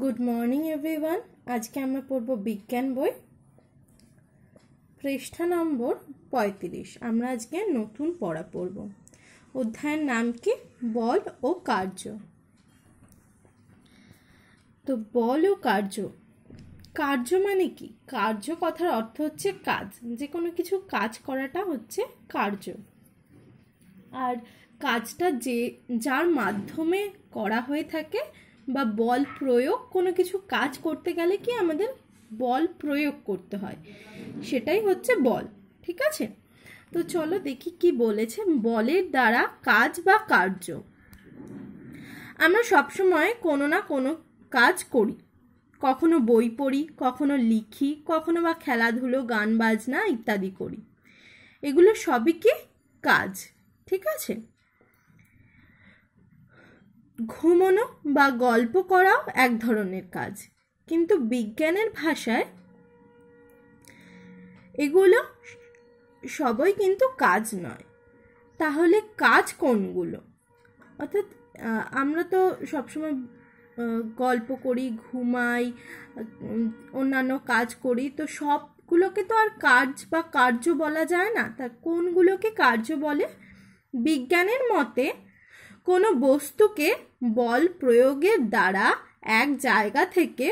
good morning everyone আজকে আমরা পড়ব বিজ্ঞান বই পৃষ্ঠা নম্বর পঁয়ত্রিশ আমরা আজকে নতুন পড়া পড়ব অধ্যায়ের নাম কি বল ও কার্য তো বল ও কার্য কার্য মানে কি কার্য কথার অর্থ হচ্ছে কাজ যে কোনো কিছু কাজ করাটা হচ্ছে কার্য আর কাজটা যে যার মাধ্যমে করা হয়ে থাকে বা বল প্রয়োগ কোনো কিছু কাজ করতে গেলে কি আমাদের বল প্রয়োগ করতে হয় সেটাই হচ্ছে বল ঠিক আছে তো চলো দেখি কি বলেছে বলের দ্বারা কাজ বা কার্য আমরা সবসময় কোনো না কোনো কাজ করি কখনো বই পড়ি কখনো লিখি কখনো বা খেলাধুলো গান বাজনা ইত্যাদি করি এগুলো সবই কি কাজ ঠিক আছে ঘুমনো বা গল্প করাও এক ধরনের কাজ কিন্তু বিজ্ঞানের ভাষায় এগুলো সবই কিন্তু কাজ নয় তাহলে কাজ কোনগুলো অর্থাৎ আমরা তো সবসময় গল্প করি ঘুমাই অন্যান্য কাজ করি তো সবগুলোকে তো আর কাজ বা কার্য বলা যায় না তা কোনগুলোকে কার্য বলে বিজ্ঞানের মতে কোনো বস্তুকে বল প্রয়োগের দ্বারা এক জায়গা থেকে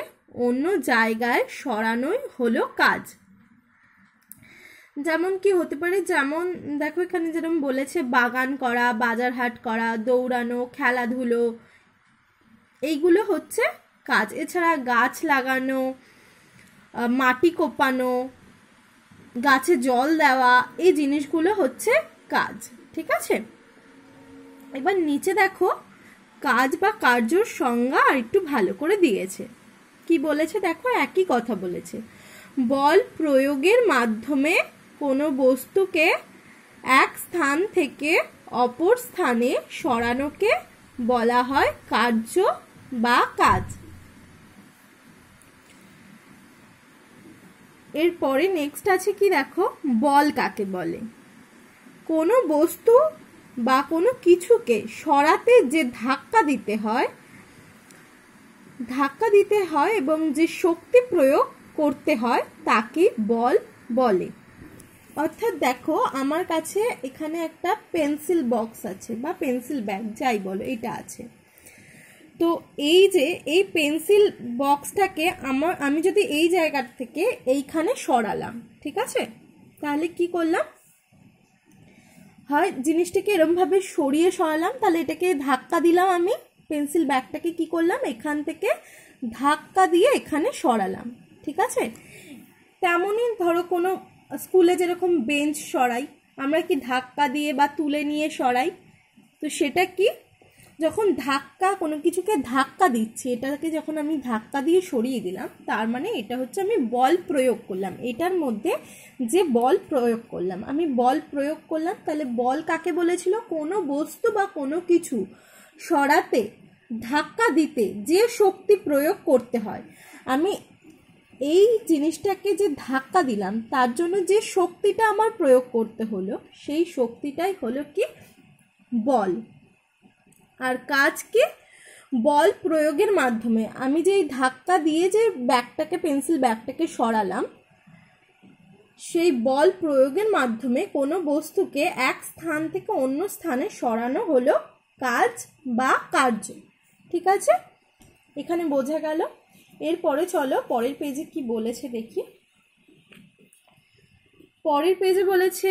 অন্য জায়গায় সরানোই হলো কাজ যেমন কি হতে পারে যেমন দেখো এখানে যেরকম বলেছে বাগান করা বাজার হাট করা দৌড়ানো খেলাধুলো এইগুলো হচ্ছে কাজ এছাড়া গাছ লাগানো মাটি কোপানো গাছে জল দেওয়া এই জিনিসগুলো হচ্ছে কাজ ঠিক আছে এবার নিচে দেখো কাজ বা কার্যর সংজ্ঞা আর একটু ভালো করে দিয়েছে কি বলেছে দেখো একই কথা বলেছে বল প্রয়োগের মাধ্যমে কোনো বস্তুকে এক স্থান থেকে অপর স্থানে সরানোকে বলা হয় কার্য বা কাজ এরপরে নেক্সট আছে কি দেখো বল কাকে বলে কোনো বস্তু বা কোনো কিছুকে সরাতে যে ধাক্কা দিতে হয় ধাক্কা দিতে হয় এবং যে শক্তি প্রয়োগ করতে হয় তাকে বল বলে অর্থাৎ দেখো আমার কাছে এখানে একটা পেন্সিল বক্স আছে বা পেন্সিল ব্যাগ যাই বলো এটা আছে তো এই যে এই পেন্সিল বক্সটাকে আমার আমি যদি এই জায়গা থেকে এইখানে সরালাম ঠিক আছে তাহলে কি করলাম হয় জিনিসটাকে এরমভাবে সরিয়ে সরালাম তাহলে এটাকে ধাক্কা দিলাম আমি পেন্সিল ব্যাগটাকে কি করলাম এখান থেকে ধাক্কা দিয়ে এখানে সরালাম ঠিক আছে তেমনই ধরো কোনো স্কুলে যেরকম বেঞ্চ সরাই আমরা কি ধাক্কা দিয়ে বা তুলে নিয়ে সরাই তো সেটা কি যখন ধাক্কা কোনো কিছুকে ধাক্কা দিচ্ছি এটাকে যখন আমি ধাক্কা দিয়ে সরিয়ে দিলাম তার মানে এটা হচ্ছে আমি বল প্রয়োগ করলাম এটার মধ্যে যে বল প্রয়োগ করলাম আমি বল প্রয়োগ করলাম তাহলে বল কাকে বলেছিল কোনো বস্তু বা কোনো কিছু সরাতে ধাক্কা দিতে যে শক্তি প্রয়োগ করতে হয় আমি এই জিনিসটাকে যে ধাক্কা দিলাম তার জন্য যে শক্তিটা আমার প্রয়োগ করতে হলো সেই শক্তিটাই হলো কি বল আর কাজকে বল প্রয়োগের মাধ্যমে আমি যে ধাক্কা দিয়ে যে ব্যাগটাকে পেন্সিল ব্যাগটাকে সরালাম সেই বল প্রয়োগের মাধ্যমে কোনো বস্তুকে এক স্থান থেকে অন্য স্থানে সরানো হলো কাজ বা কার্য ঠিক আছে এখানে বোঝা গেল এরপরে চলো পরের পেজে কি বলেছে দেখি পরের পেজে বলেছে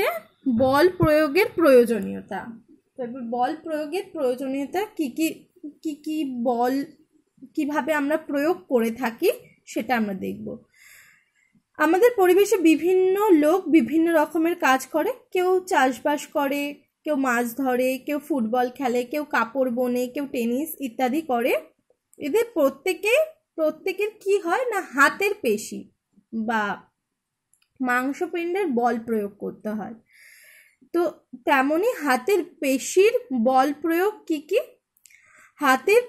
বল প্রয়োগের প্রয়োজনীয়তা তারপর বল প্রয়োগের প্রয়োজনীয়তা কী কী কী কী বল কিভাবে আমরা প্রয়োগ করে থাকি সেটা আমরা দেখব আমাদের পরিবেশে বিভিন্ন লোক বিভিন্ন রকমের কাজ করে কেউ চাষবাস করে কেউ মাছ ধরে কেউ ফুটবল খেলে কেউ কাপড় বোনে কেউ টেনিস ইত্যাদি করে এদের প্রত্যেকে প্রত্যেকের কি হয় না হাতের পেশি বা মাংসপিণ্ডের বল প্রয়োগ করতে হয় তো তেমনই হাতের পেশির বল প্রয়োগ কী কী হাতের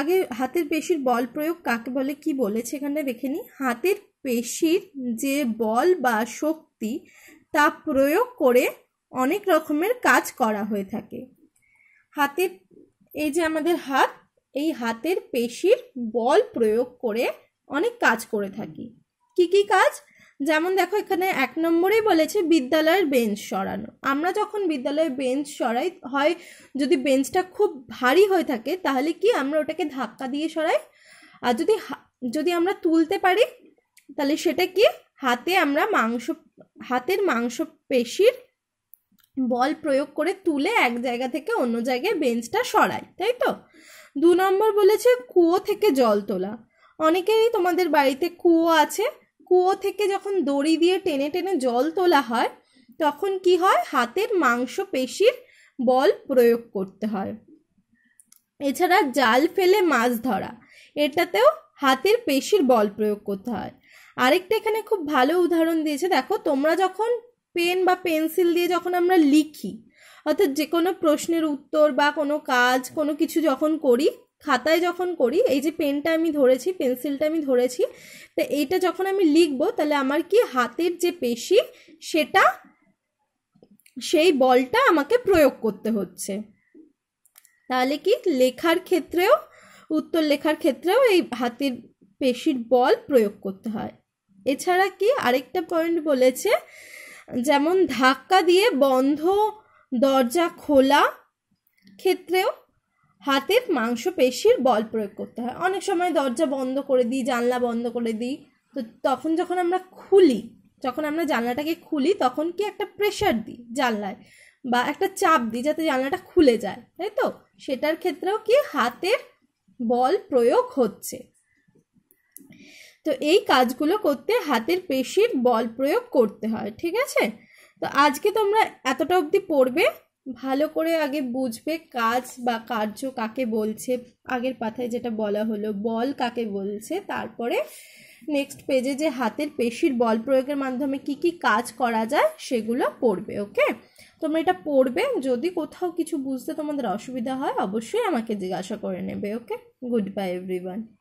আগে হাতের পেশির বল প্রয়োগ কাকে বলে কি বলেছে এখানে দেখে নিই হাতের পেশির যে বল বা শক্তি তা প্রয়োগ করে অনেক রকমের কাজ করা হয়ে থাকে হাতের এই যে আমাদের হাত এই হাতের পেশির বল প্রয়োগ করে অনেক কাজ করে থাকি কি কি কাজ যেমন দেখো এখানে এক নম্বরেই বলেছে বিদ্যালয়ের বেঞ্চ সরানো আমরা যখন বিদ্যালয়ের বেঞ্চ সরাই হয় যদি বেঞ্চটা খুব ভারী হয়ে থাকে তাহলে কি আমরা ওটাকে ধাক্কা দিয়ে সরাই আর যদি যদি আমরা তুলতে পারি তাহলে সেটা কি হাতে আমরা মাংস হাতের মাংস পেশির বল প্রয়োগ করে তুলে এক জায়গা থেকে অন্য জায়গায় বেঞ্চটা সরাই তাই তো দু নম্বর বলেছে কুয়ো থেকে জল তোলা অনেকেরই তোমাদের বাড়িতে কুয়ো আছে কুয়ো থেকে যখন দড়ি দিয়ে টেনে টেনে জল তোলা হয় তখন কি হয় হাতের মাংস পেশির বল প্রয়োগ করতে হয় এছাড়া জাল ফেলে মাছ ধরা এটাতেও হাতের পেশির বল প্রয়োগ করতে হয় আরেকটা এখানে খুব ভালো উদাহরণ দিয়েছে দেখো তোমরা যখন পেন বা পেন্সিল দিয়ে যখন আমরা লিখি অর্থাৎ যে কোনো প্রশ্নের উত্তর বা কোনো কাজ কোনো কিছু যখন করি খাতায় যখন করি এই যে পেনটা আমি ধরেছি পেন্সিলটা আমি ধরেছি তো এইটা যখন আমি লিখবো তাহলে আমার কি হাতের যে পেশি সেটা সেই বলটা আমাকে প্রয়োগ করতে হচ্ছে তাহলে কি লেখার ক্ষেত্রেও উত্তর লেখার ক্ষেত্রেও এই হাতের পেশির বল প্রয়োগ করতে হয় এছাড়া কি আরেকটা পয়েন্ট বলেছে যেমন ধাক্কা দিয়ে বন্ধ দরজা খোলা ক্ষেত্রেও হাতের পেশির বল প্রয়োগ করতে হয় অনেক সময় দরজা বন্ধ করে দিই জানলা বন্ধ করে দিই তো তখন যখন আমরা খুলি যখন আমরা জানলাটাকে খুলি তখন কি একটা প্রেশার দিই জানলায় বা একটা চাপ দিই যাতে জানলাটা খুলে যায় তাই তো সেটার ক্ষেত্রেও কি হাতের বল প্রয়োগ হচ্ছে তো এই কাজগুলো করতে হাতের পেশির বল প্রয়োগ করতে হয় ঠিক আছে তো আজকে তোমরা এতটা অবধি পড়বে ভালো করে আগে বুঝবে কাজ বা কার্য কাকে বলছে আগের পাথায় যেটা বলা হলো বল কাকে বলছে তারপরে নেক্সট পেজে যে হাতের পেশির বল প্রয়োগের মাধ্যমে কি কি কাজ করা যায় সেগুলো পড়বে ওকে তোমরা এটা পড়বে যদি কোথাও কিছু বুঝতে তোমাদের অসুবিধা হয় অবশ্যই আমাকে জিজ্ঞাসা করে নেবে ওকে গুড বাই এভরিওয়ান